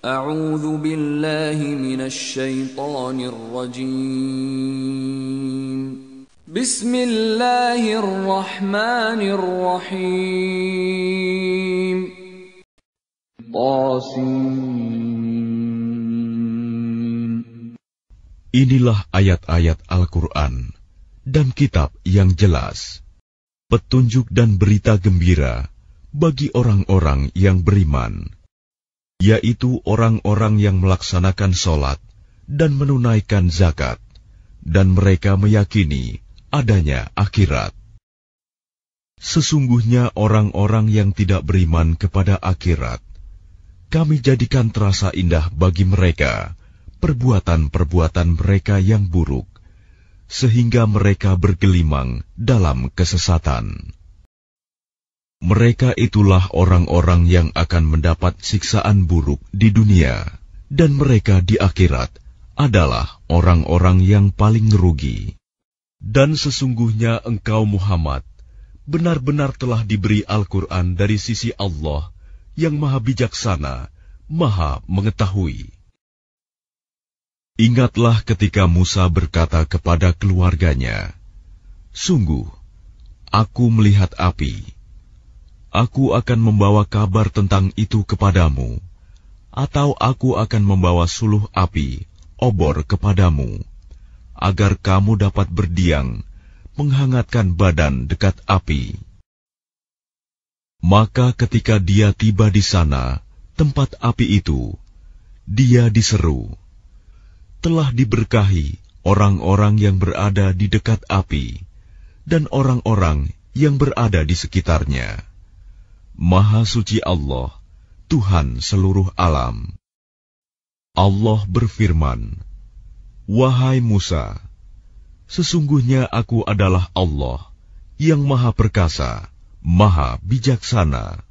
أعوذ Inilah ayat-ayat Al-Quran dan kitab yang jelas, petunjuk dan berita gembira bagi orang-orang yang beriman yaitu orang-orang yang melaksanakan sholat dan menunaikan zakat, dan mereka meyakini adanya akhirat. Sesungguhnya orang-orang yang tidak beriman kepada akhirat, kami jadikan terasa indah bagi mereka perbuatan-perbuatan mereka yang buruk, sehingga mereka bergelimang dalam kesesatan. Mereka itulah orang-orang yang akan mendapat siksaan buruk di dunia, dan mereka di akhirat adalah orang-orang yang paling rugi. Dan sesungguhnya engkau Muhammad benar-benar telah diberi Al-Quran dari sisi Allah yang maha bijaksana, maha mengetahui. Ingatlah ketika Musa berkata kepada keluarganya, Sungguh, aku melihat api aku akan membawa kabar tentang itu kepadamu, atau aku akan membawa suluh api, obor kepadamu, agar kamu dapat berdiang, menghangatkan badan dekat api. Maka ketika dia tiba di sana, tempat api itu, dia diseru, telah diberkahi orang-orang yang berada di dekat api, dan orang-orang yang berada di sekitarnya. Maha Suci Allah, Tuhan seluruh alam. Allah berfirman, Wahai Musa, sesungguhnya aku adalah Allah yang maha perkasa, maha bijaksana.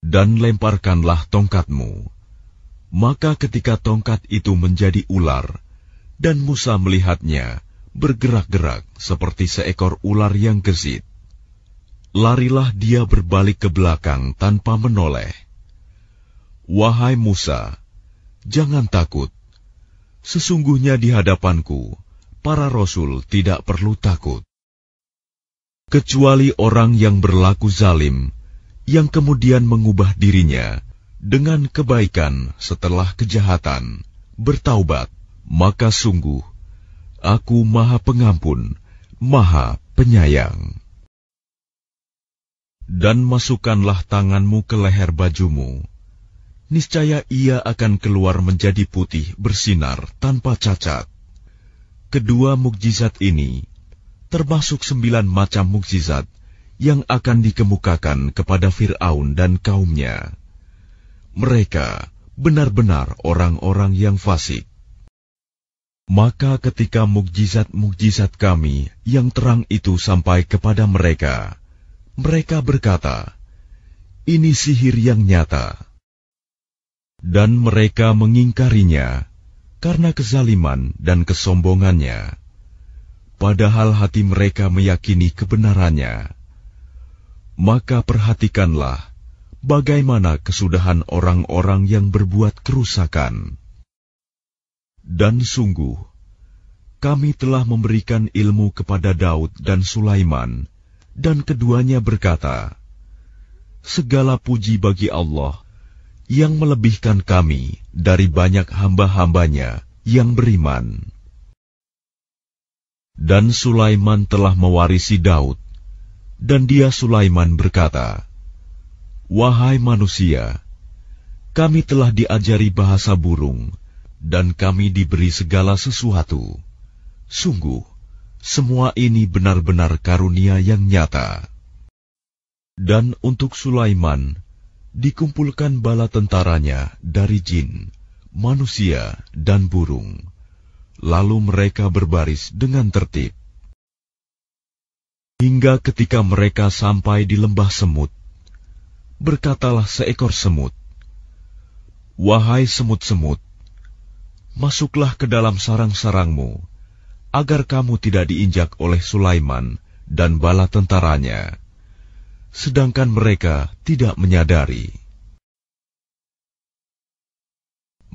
Dan lemparkanlah tongkatmu. Maka ketika tongkat itu menjadi ular, dan Musa melihatnya bergerak-gerak seperti seekor ular yang gesit, larilah dia berbalik ke belakang tanpa menoleh. Wahai Musa, jangan takut. Sesungguhnya di hadapanku, para rasul tidak perlu takut. Kecuali orang yang berlaku zalim, yang kemudian mengubah dirinya dengan kebaikan setelah kejahatan, bertaubat, maka sungguh, aku maha pengampun, maha penyayang dan masukkanlah tanganmu ke leher bajumu. Niscaya ia akan keluar menjadi putih bersinar tanpa cacat. Kedua mukjizat ini termasuk sembilan macam mukjizat yang akan dikemukakan kepada Firaun dan kaumnya. Mereka benar-benar orang-orang yang fasik. Maka ketika mukjizat-mukjizat kami yang terang itu sampai kepada mereka, mereka berkata, "Ini sihir yang nyata." Dan mereka mengingkarinya karena kezaliman dan kesombongannya. Padahal hati mereka meyakini kebenarannya. Maka perhatikanlah bagaimana kesudahan orang-orang yang berbuat kerusakan. Dan sungguh, kami telah memberikan ilmu kepada Daud dan Sulaiman, dan keduanya berkata, "Segala puji bagi Allah yang melebihkan kami dari banyak hamba-hambanya yang beriman." Dan Sulaiman telah mewarisi Daud, dan dia Sulaiman berkata, "Wahai manusia, kami telah diajari bahasa burung, dan kami diberi segala sesuatu. Sungguh, semua ini benar-benar karunia yang nyata. Dan untuk Sulaiman, dikumpulkan bala tentaranya dari jin, manusia, dan burung. Lalu mereka berbaris dengan tertib. Hingga ketika mereka sampai di lembah semut, berkatalah seekor semut, "Wahai semut-semut, masuklah ke dalam sarang-sarangmu." agar kamu tidak diinjak oleh Sulaiman dan bala tentaranya, sedangkan mereka tidak menyadari.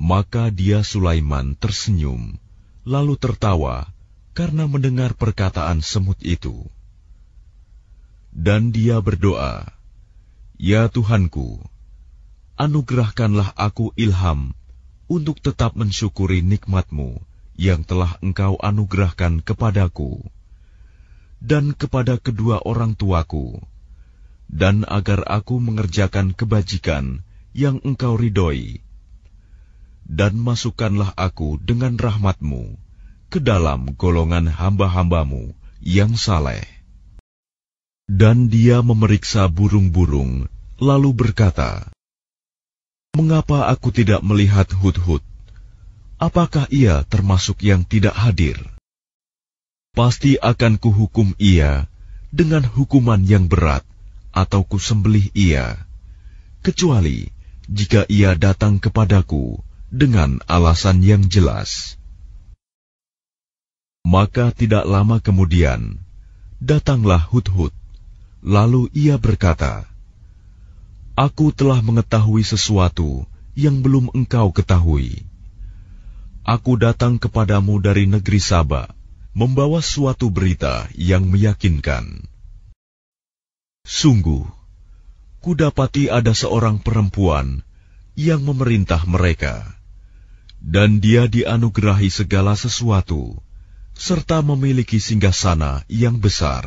Maka dia Sulaiman tersenyum, lalu tertawa karena mendengar perkataan semut itu. Dan dia berdoa, Ya Tuhanku, anugerahkanlah aku ilham untuk tetap mensyukuri nikmatmu yang telah engkau anugerahkan kepadaku dan kepada kedua orang tuaku, dan agar aku mengerjakan kebajikan yang engkau ridhoi. Dan masukkanlah aku dengan rahmatmu ke dalam golongan hamba-hambamu yang saleh. Dan dia memeriksa burung-burung, lalu berkata, Mengapa aku tidak melihat hut-hut? apakah ia termasuk yang tidak hadir? Pasti akan kuhukum ia dengan hukuman yang berat, atau kusembelih ia, kecuali jika ia datang kepadaku dengan alasan yang jelas. Maka tidak lama kemudian, datanglah Hudhud, lalu ia berkata, Aku telah mengetahui sesuatu yang belum engkau ketahui Aku datang kepadamu dari negeri Sabah, membawa suatu berita yang meyakinkan. Sungguh, kudapati ada seorang perempuan yang memerintah mereka, dan dia dianugerahi segala sesuatu, serta memiliki singgasana yang besar.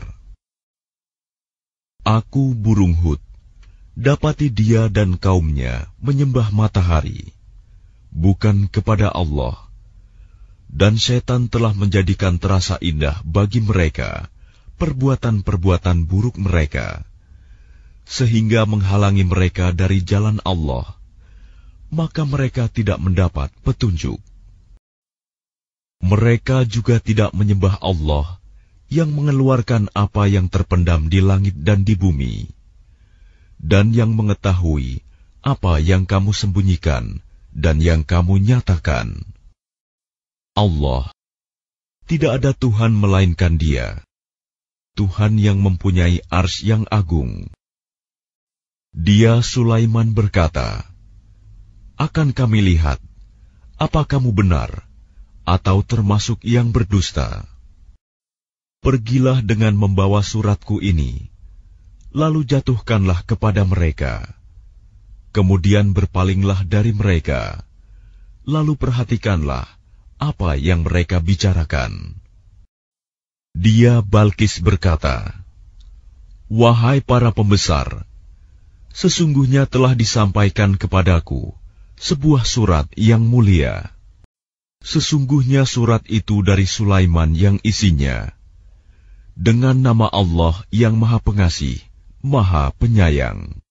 Aku burung hut, dapati dia dan kaumnya menyembah matahari, bukan kepada Allah, dan setan telah menjadikan terasa indah bagi mereka perbuatan-perbuatan buruk mereka, sehingga menghalangi mereka dari jalan Allah, maka mereka tidak mendapat petunjuk. Mereka juga tidak menyembah Allah yang mengeluarkan apa yang terpendam di langit dan di bumi, dan yang mengetahui apa yang kamu sembunyikan dan yang kamu nyatakan. Allah. Tidak ada Tuhan melainkan Dia, Tuhan yang mempunyai ars yang agung. Dia Sulaiman berkata, Akan kami lihat, apa kamu benar, atau termasuk yang berdusta. Pergilah dengan membawa suratku ini, lalu jatuhkanlah kepada mereka. Kemudian berpalinglah dari mereka, lalu perhatikanlah, apa yang mereka bicarakan. Dia Balkis berkata, Wahai para pembesar, sesungguhnya telah disampaikan kepadaku sebuah surat yang mulia. Sesungguhnya surat itu dari Sulaiman yang isinya, dengan nama Allah yang Maha Pengasih, Maha Penyayang.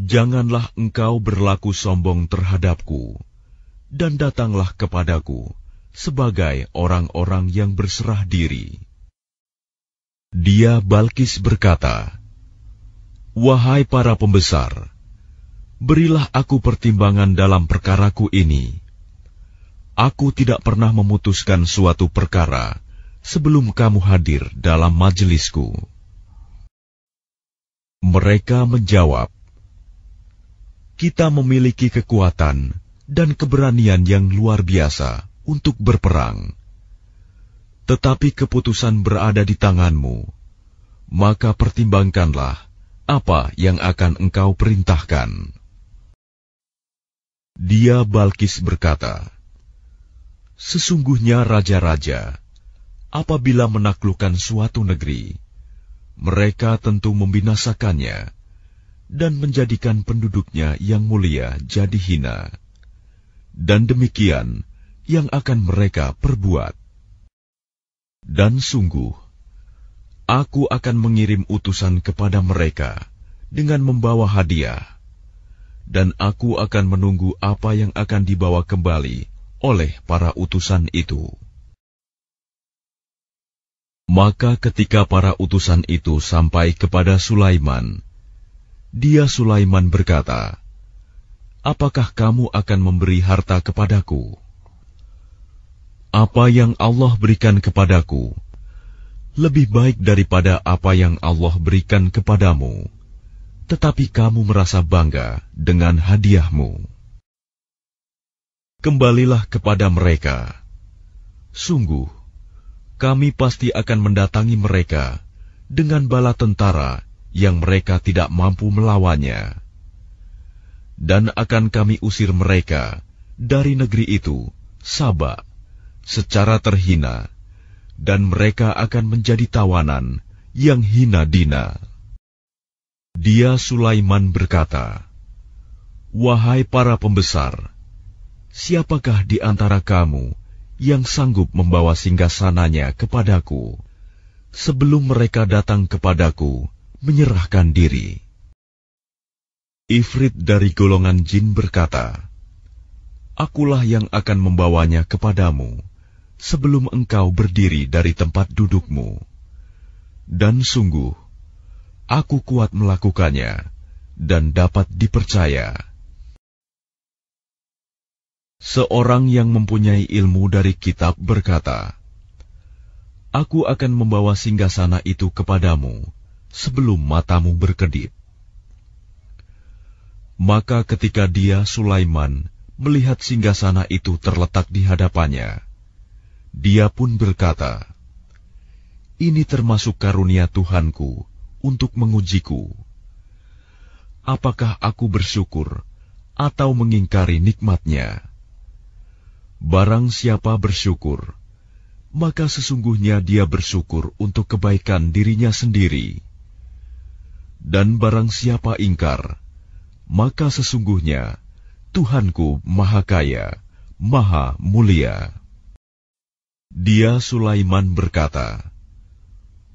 Janganlah engkau berlaku sombong terhadapku dan datanglah kepadaku sebagai orang-orang yang berserah diri. Dia Balkis berkata, Wahai para pembesar, berilah aku pertimbangan dalam perkaraku ini. Aku tidak pernah memutuskan suatu perkara sebelum kamu hadir dalam majelisku. Mereka menjawab, Kita memiliki kekuatan, dan keberanian yang luar biasa untuk berperang. Tetapi keputusan berada di tanganmu, maka pertimbangkanlah apa yang akan engkau perintahkan. Dia Balkis berkata, Sesungguhnya raja-raja, apabila menaklukkan suatu negeri, mereka tentu membinasakannya dan menjadikan penduduknya yang mulia jadi hina dan demikian yang akan mereka perbuat. Dan sungguh, aku akan mengirim utusan kepada mereka dengan membawa hadiah, dan aku akan menunggu apa yang akan dibawa kembali oleh para utusan itu. Maka, ketika para utusan itu sampai kepada Sulaiman, dia Sulaiman berkata, apakah kamu akan memberi harta kepadaku? Apa yang Allah berikan kepadaku lebih baik daripada apa yang Allah berikan kepadamu, tetapi kamu merasa bangga dengan hadiahmu. Kembalilah kepada mereka. Sungguh, kami pasti akan mendatangi mereka dengan bala tentara yang mereka tidak mampu melawannya dan akan kami usir mereka dari negeri itu, Saba, secara terhina, dan mereka akan menjadi tawanan yang hina dina. Dia Sulaiman berkata, Wahai para pembesar, siapakah di antara kamu yang sanggup membawa singgasananya kepadaku, sebelum mereka datang kepadaku menyerahkan diri?' Ifrit dari golongan jin berkata, Akulah yang akan membawanya kepadamu sebelum engkau berdiri dari tempat dudukmu. Dan sungguh, aku kuat melakukannya dan dapat dipercaya. Seorang yang mempunyai ilmu dari kitab berkata, Aku akan membawa singgasana itu kepadamu sebelum matamu berkedip. Maka ketika dia Sulaiman melihat singgasana itu terletak di hadapannya, dia pun berkata, "Ini termasuk karunia Tuhanku untuk mengujiku. Apakah aku bersyukur atau mengingkari nikmatnya? Barang siapa bersyukur, maka sesungguhnya dia bersyukur untuk kebaikan dirinya sendiri. Dan barang siapa ingkar, maka sesungguhnya Tuhanku Maha Kaya, Maha Mulia. Dia Sulaiman berkata,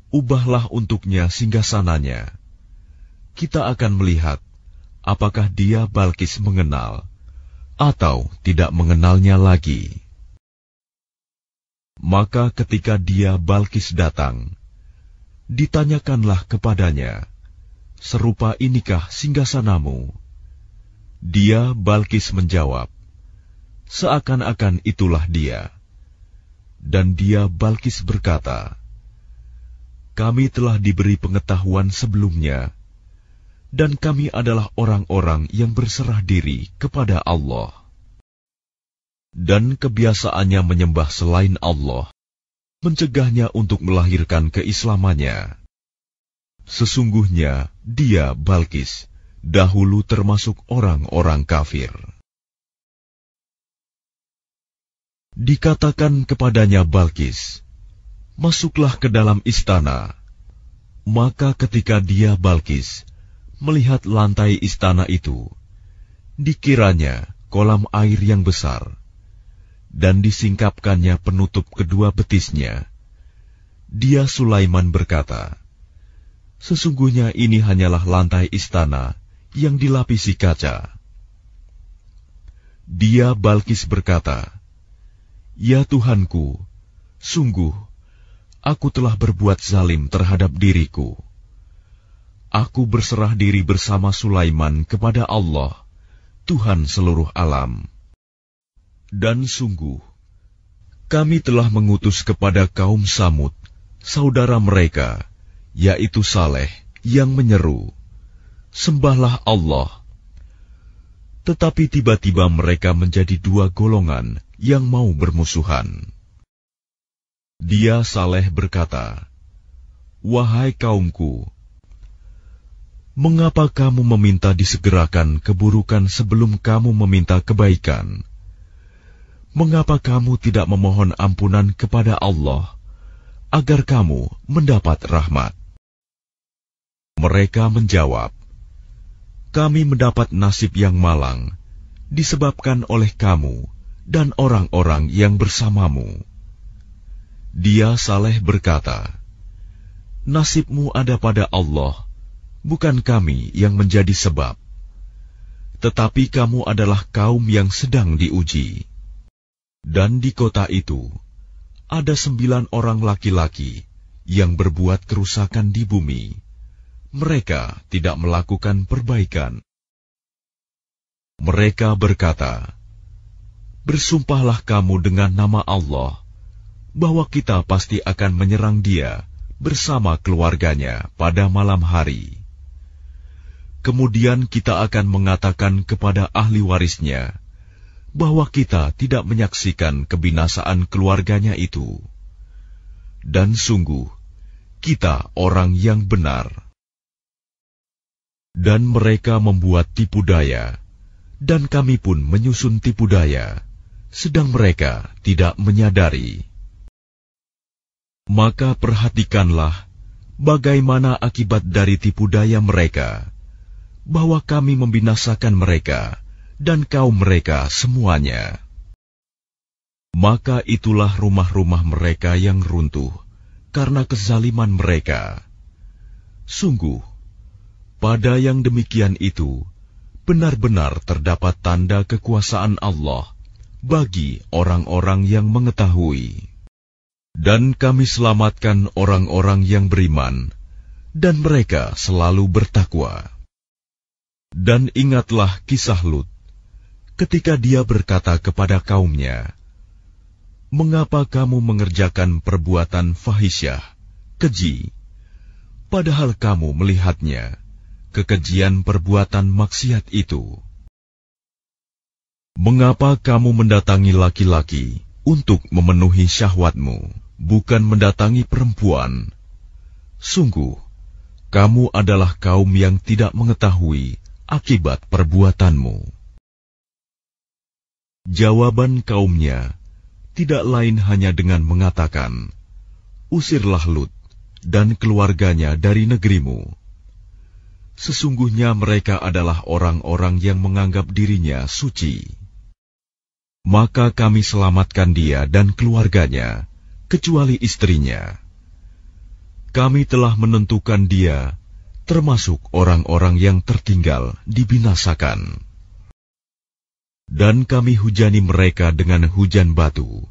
Ubahlah untuknya singgasananya. Kita akan melihat apakah dia Balkis mengenal atau tidak mengenalnya lagi. Maka ketika dia Balkis datang, ditanyakanlah kepadanya, serupa inikah singgasanamu? Dia Balkis menjawab, seakan-akan itulah dia. Dan dia Balkis berkata, kami telah diberi pengetahuan sebelumnya, dan kami adalah orang-orang yang berserah diri kepada Allah. Dan kebiasaannya menyembah selain Allah, mencegahnya untuk melahirkan keislamannya. Sesungguhnya, dia Balkis dahulu termasuk orang-orang kafir. Dikatakan kepadanya Balkis, "Masuklah ke dalam istana." Maka ketika dia Balkis melihat lantai istana itu, dikiranya kolam air yang besar, dan disingkapkannya penutup kedua betisnya. Dia Sulaiman berkata, Sesungguhnya ini hanyalah lantai istana yang dilapisi kaca. Dia Balkis berkata, Ya Tuhanku, sungguh, aku telah berbuat zalim terhadap diriku. Aku berserah diri bersama Sulaiman kepada Allah, Tuhan seluruh alam. Dan sungguh, kami telah mengutus kepada kaum Samud, saudara mereka, yaitu Saleh yang menyeru, "Sembahlah Allah." Tetapi tiba-tiba mereka menjadi dua golongan yang mau bermusuhan. Dia Saleh berkata, "Wahai kaumku, mengapa kamu meminta disegerakan keburukan sebelum kamu meminta kebaikan? Mengapa kamu tidak memohon ampunan kepada Allah?" agar kamu mendapat rahmat. Mereka menjawab, "Kami mendapat nasib yang malang disebabkan oleh kamu dan orang-orang yang bersamamu." Dia saleh berkata, "Nasibmu ada pada Allah, bukan kami yang menjadi sebab, tetapi kamu adalah kaum yang sedang diuji." Dan di kota itu ada sembilan orang laki-laki yang berbuat kerusakan di bumi mereka tidak melakukan perbaikan. Mereka berkata, "Bersumpahlah kamu dengan nama Allah bahwa kita pasti akan menyerang dia bersama keluarganya pada malam hari." Kemudian kita akan mengatakan kepada ahli warisnya bahwa kita tidak menyaksikan kebinasaan keluarganya itu, dan sungguh kita orang yang benar dan mereka membuat tipu daya, dan kami pun menyusun tipu daya, sedang mereka tidak menyadari. Maka perhatikanlah bagaimana akibat dari tipu daya mereka, bahwa kami membinasakan mereka dan kaum mereka semuanya. Maka itulah rumah-rumah mereka yang runtuh karena kezaliman mereka. Sungguh, pada yang demikian itu, benar-benar terdapat tanda kekuasaan Allah bagi orang-orang yang mengetahui. Dan kami selamatkan orang-orang yang beriman, dan mereka selalu bertakwa. Dan ingatlah kisah Lut, ketika dia berkata kepada kaumnya, Mengapa kamu mengerjakan perbuatan fahisyah, keji, padahal kamu melihatnya?' kekejian perbuatan maksiat itu. Mengapa kamu mendatangi laki-laki untuk memenuhi syahwatmu, bukan mendatangi perempuan? Sungguh, kamu adalah kaum yang tidak mengetahui akibat perbuatanmu. Jawaban kaumnya tidak lain hanya dengan mengatakan, Usirlah Lut dan keluarganya dari negerimu Sesungguhnya mereka adalah orang-orang yang menganggap dirinya suci. Maka kami selamatkan dia dan keluarganya, kecuali istrinya. Kami telah menentukan dia, termasuk orang-orang yang tertinggal dibinasakan. Dan kami hujani mereka dengan hujan batu.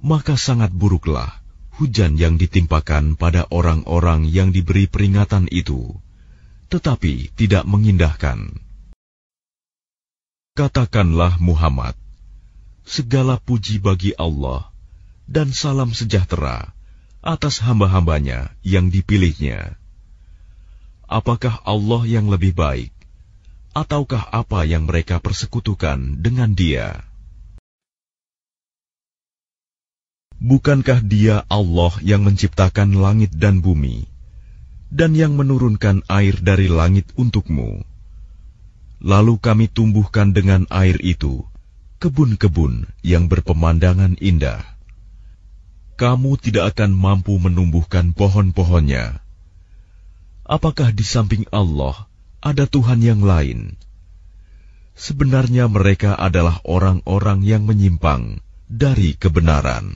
Maka sangat buruklah hujan yang ditimpakan pada orang-orang yang diberi peringatan itu tetapi tidak mengindahkan. Katakanlah Muhammad, segala puji bagi Allah dan salam sejahtera atas hamba-hambanya yang dipilihnya. Apakah Allah yang lebih baik, ataukah apa yang mereka persekutukan dengan dia? Bukankah dia Allah yang menciptakan langit dan bumi? dan yang menurunkan air dari langit untukmu. Lalu kami tumbuhkan dengan air itu kebun-kebun yang berpemandangan indah. Kamu tidak akan mampu menumbuhkan pohon-pohonnya. Apakah di samping Allah ada Tuhan yang lain? Sebenarnya mereka adalah orang-orang yang menyimpang dari kebenaran.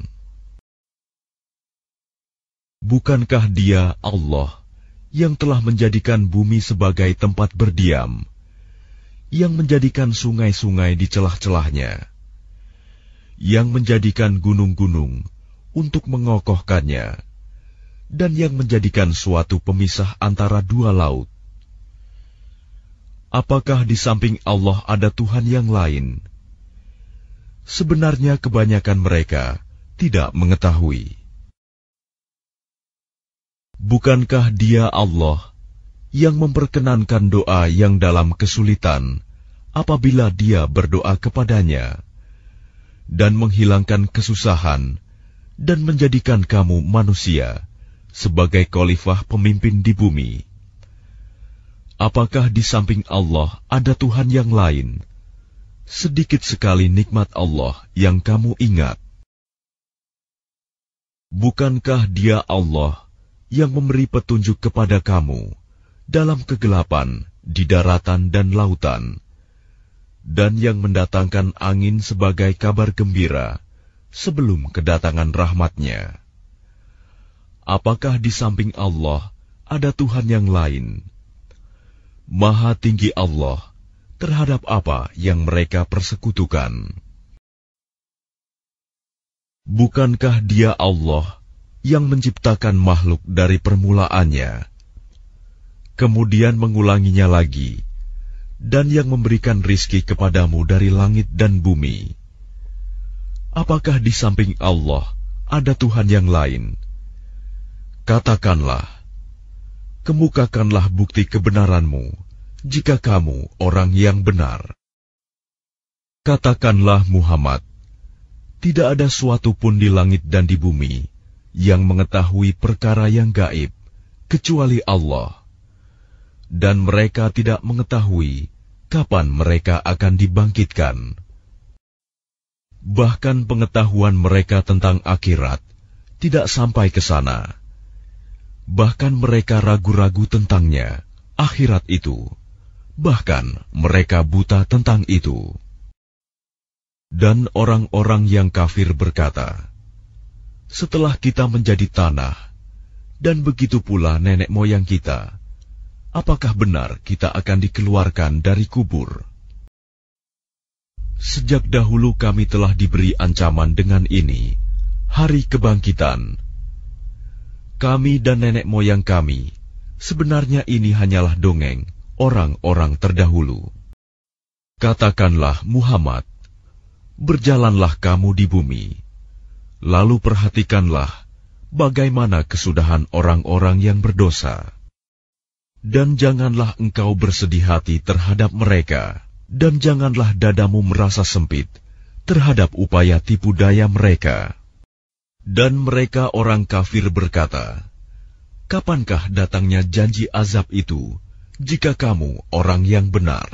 Bukankah Dia Allah yang telah menjadikan bumi sebagai tempat berdiam, yang menjadikan sungai-sungai di celah-celahnya, yang menjadikan gunung-gunung untuk mengokohkannya, dan yang menjadikan suatu pemisah antara dua laut. Apakah di samping Allah ada Tuhan yang lain? Sebenarnya kebanyakan mereka tidak mengetahui. Bukankah Dia Allah yang memperkenankan doa yang dalam kesulitan apabila dia berdoa kepadanya dan menghilangkan kesusahan dan menjadikan kamu manusia sebagai khalifah pemimpin di bumi? Apakah di samping Allah ada Tuhan yang lain? Sedikit sekali nikmat Allah yang kamu ingat. Bukankah Dia Allah yang memberi petunjuk kepada kamu dalam kegelapan di daratan dan lautan, dan yang mendatangkan angin sebagai kabar gembira sebelum kedatangan rahmatnya. Apakah di samping Allah ada Tuhan yang lain? Maha tinggi Allah terhadap apa yang mereka persekutukan. Bukankah dia Allah yang menciptakan makhluk dari permulaannya, kemudian mengulanginya lagi, dan yang memberikan rizki kepadamu dari langit dan bumi. Apakah di samping Allah ada Tuhan yang lain? Katakanlah, kemukakanlah bukti kebenaranmu jika kamu orang yang benar. Katakanlah Muhammad, tidak ada suatu pun di langit dan di bumi yang mengetahui perkara yang gaib kecuali Allah, dan mereka tidak mengetahui kapan mereka akan dibangkitkan. Bahkan pengetahuan mereka tentang akhirat tidak sampai ke sana. Bahkan mereka ragu-ragu tentangnya, akhirat itu. Bahkan mereka buta tentang itu. Dan orang-orang yang kafir berkata, setelah kita menjadi tanah, dan begitu pula nenek moyang kita, apakah benar kita akan dikeluarkan dari kubur? Sejak dahulu kami telah diberi ancaman dengan ini, hari kebangkitan. Kami dan nenek moyang kami, sebenarnya ini hanyalah dongeng orang-orang terdahulu. Katakanlah Muhammad, berjalanlah kamu di bumi Lalu perhatikanlah bagaimana kesudahan orang-orang yang berdosa. Dan janganlah engkau bersedih hati terhadap mereka, dan janganlah dadamu merasa sempit terhadap upaya tipu daya mereka. Dan mereka orang kafir berkata, Kapankah datangnya janji azab itu, jika kamu orang yang benar?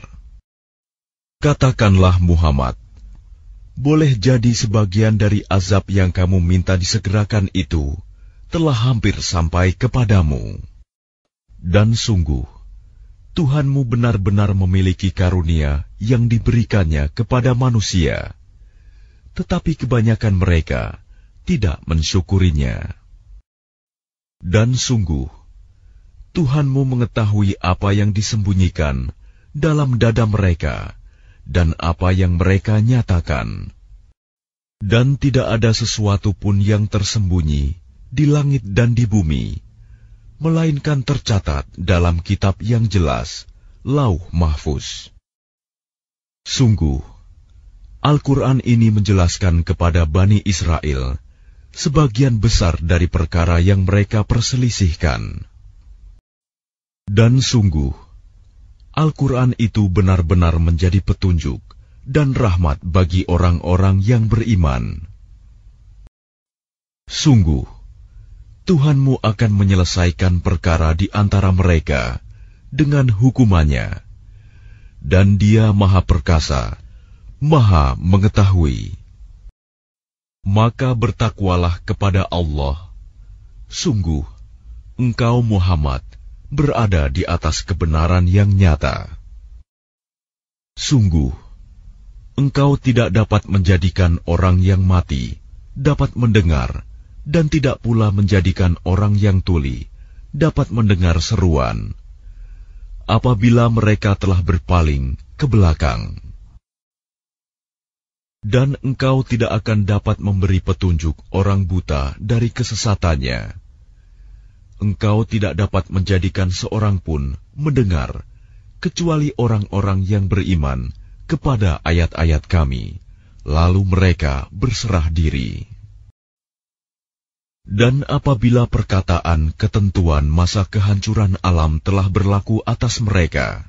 Katakanlah Muhammad, boleh jadi sebagian dari azab yang kamu minta disegerakan itu telah hampir sampai kepadamu. Dan sungguh, Tuhanmu benar-benar memiliki karunia yang diberikannya kepada manusia. Tetapi kebanyakan mereka tidak mensyukurinya. Dan sungguh, Tuhanmu mengetahui apa yang disembunyikan dalam dada mereka dan apa yang mereka nyatakan. Dan tidak ada sesuatu pun yang tersembunyi di langit dan di bumi, melainkan tercatat dalam kitab yang jelas, Lauh Mahfuz. Sungguh, Al-Quran ini menjelaskan kepada Bani Israel sebagian besar dari perkara yang mereka perselisihkan. Dan sungguh, Al-Quran itu benar-benar menjadi petunjuk dan rahmat bagi orang-orang yang beriman. Sungguh, Tuhanmu akan menyelesaikan perkara di antara mereka dengan hukumannya, dan Dia Maha Perkasa, Maha Mengetahui. Maka bertakwalah kepada Allah. Sungguh, engkau Muhammad berada di atas kebenaran yang nyata. Sungguh, engkau tidak dapat menjadikan orang yang mati dapat mendengar, dan tidak pula menjadikan orang yang tuli dapat mendengar seruan apabila mereka telah berpaling ke belakang. Dan engkau tidak akan dapat memberi petunjuk orang buta dari kesesatannya engkau tidak dapat menjadikan seorang pun mendengar, kecuali orang-orang yang beriman kepada ayat-ayat Kami, lalu mereka berserah diri. Dan apabila perkataan ketentuan masa kehancuran alam telah berlaku atas mereka,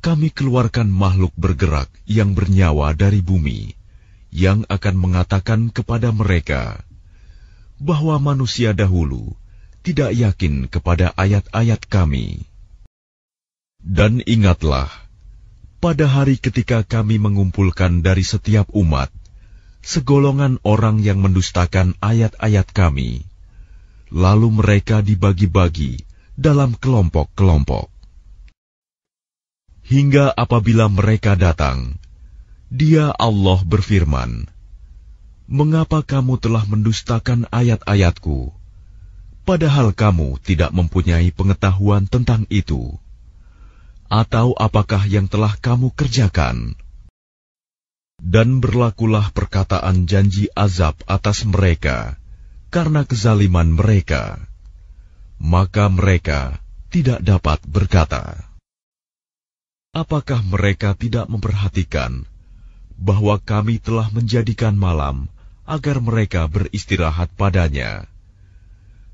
kami keluarkan makhluk bergerak yang bernyawa dari bumi, yang akan mengatakan kepada mereka bahwa manusia dahulu tidak yakin kepada ayat-ayat Kami. Dan ingatlah, pada hari ketika Kami mengumpulkan dari setiap umat segolongan orang yang mendustakan ayat-ayat Kami, lalu mereka dibagi-bagi dalam kelompok-kelompok. Hingga apabila mereka datang, Dia Allah berfirman, "Mengapa kamu telah mendustakan ayat-ayatku?" padahal kamu tidak mempunyai pengetahuan tentang itu? Atau apakah yang telah kamu kerjakan? Dan berlakulah perkataan janji azab atas mereka karena kezaliman mereka, maka mereka tidak dapat berkata, "Apakah mereka tidak memperhatikan bahwa kami telah menjadikan malam?" agar mereka beristirahat padanya,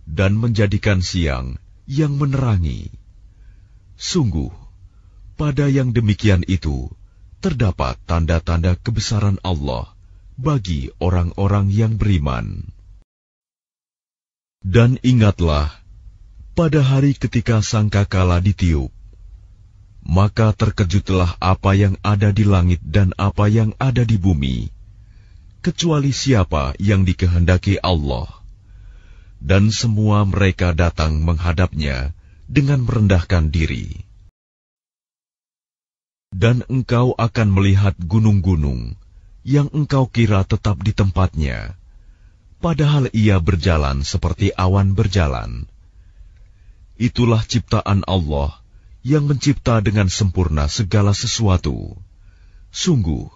dan menjadikan siang yang menerangi. Sungguh, pada yang demikian itu terdapat tanda-tanda kebesaran Allah bagi orang-orang yang beriman. Dan ingatlah, pada hari ketika sangkakala ditiup, maka terkejutlah apa yang ada di langit dan apa yang ada di bumi, kecuali siapa yang dikehendaki Allah dan semua mereka datang menghadapnya dengan merendahkan diri. Dan engkau akan melihat gunung-gunung yang engkau kira tetap di tempatnya, padahal ia berjalan seperti awan berjalan. Itulah ciptaan Allah yang mencipta dengan sempurna segala sesuatu. Sungguh,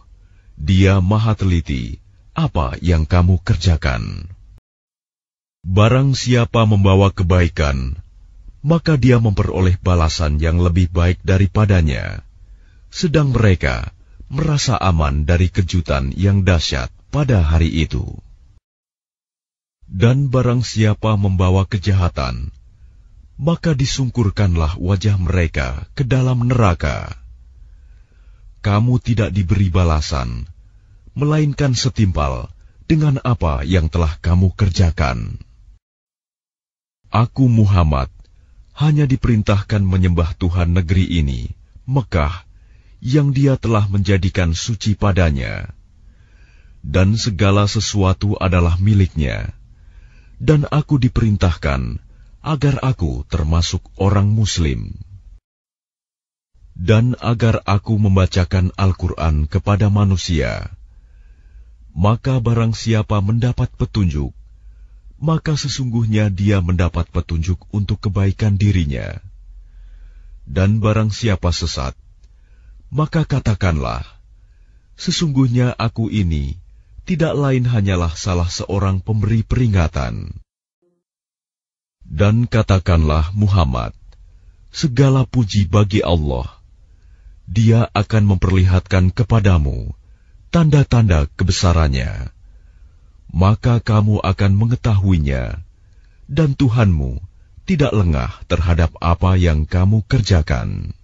Dia Maha Teliti apa yang kamu kerjakan. Barang siapa membawa kebaikan, maka dia memperoleh balasan yang lebih baik daripadanya, sedang mereka merasa aman dari kejutan yang dahsyat pada hari itu. Dan barang siapa membawa kejahatan, maka disungkurkanlah wajah mereka ke dalam neraka. Kamu tidak diberi balasan, melainkan setimpal dengan apa yang telah kamu kerjakan. Aku Muhammad hanya diperintahkan menyembah Tuhan negeri ini, Mekah, yang dia telah menjadikan suci padanya. Dan segala sesuatu adalah miliknya. Dan aku diperintahkan agar aku termasuk orang muslim. Dan agar aku membacakan Al-Quran kepada manusia. Maka barang siapa mendapat petunjuk, maka sesungguhnya dia mendapat petunjuk untuk kebaikan dirinya. Dan barang siapa sesat, maka katakanlah, sesungguhnya aku ini tidak lain hanyalah salah seorang pemberi peringatan. Dan katakanlah Muhammad, segala puji bagi Allah. Dia akan memperlihatkan kepadamu tanda-tanda kebesarannya maka kamu akan mengetahuinya, dan Tuhanmu tidak lengah terhadap apa yang kamu kerjakan.